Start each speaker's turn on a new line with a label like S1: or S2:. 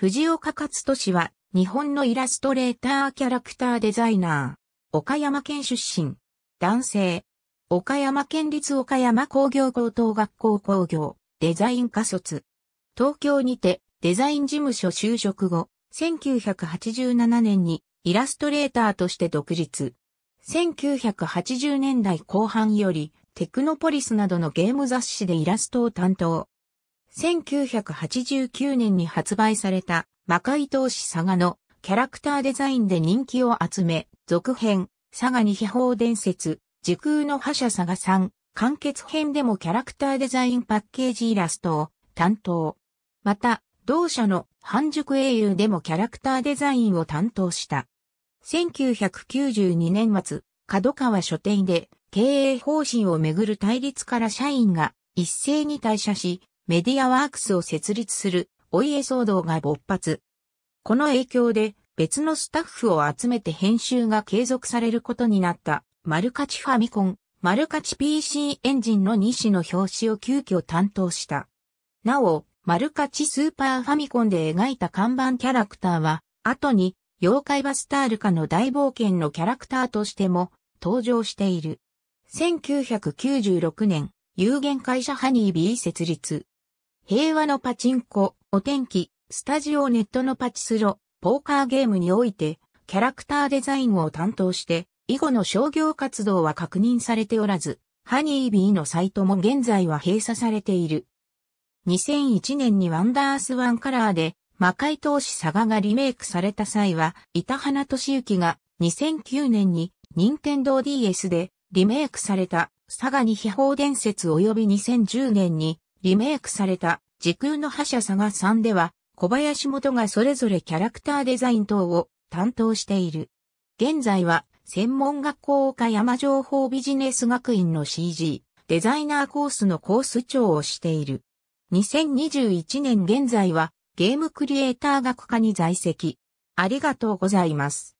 S1: 藤岡勝利は、日本のイラストレーターキャラクターデザイナー。岡山県出身。男性。岡山県立岡山工業高等学校工業、デザイン科卒。東京にて、デザイン事務所就職後、1987年にイラストレーターとして独立。1980年代後半より、テクノポリスなどのゲーム雑誌でイラストを担当。1989年に発売された魔界闘士サガのキャラクターデザインで人気を集め、続編、サガに秘宝伝説、時空の覇者サガさん、完結編でもキャラクターデザインパッケージイラストを担当。また、同社の半熟英雄でもキャラクターデザインを担当した。1992年末、角川書店で経営方針をめぐる対立から社員が一斉に退社し、メディアワークスを設立するお家騒動が勃発。この影響で別のスタッフを集めて編集が継続されることになったマルカチファミコン、マルカチ PC エンジンの2種の表紙を急遽担当した。なお、マルカチスーパーファミコンで描いた看板キャラクターは、後に妖怪バスタールカの大冒険のキャラクターとしても登場している。1996年、有限会社ハニービー設立。平和のパチンコ、お天気、スタジオネットのパチスロ、ポーカーゲームにおいて、キャラクターデザインを担当して、以後の商業活動は確認されておらず、ハニービーのサイトも現在は閉鎖されている。2001年にワンダースワンカラーで、魔界投資佐賀がリメイクされた際は、板花俊之が2009年に任天堂 DS でリメイクされたサガに秘宝伝説及び2010年にリメイクされた時空の覇者サガ3では、小林元がそれぞれキャラクターデザイン等を担当している。現在は、専門学校岡山情報ビジネス学院の CG、デザイナーコースのコース長をしている。2021年現在は、ゲームクリエイター学科に在籍。ありがとうございます。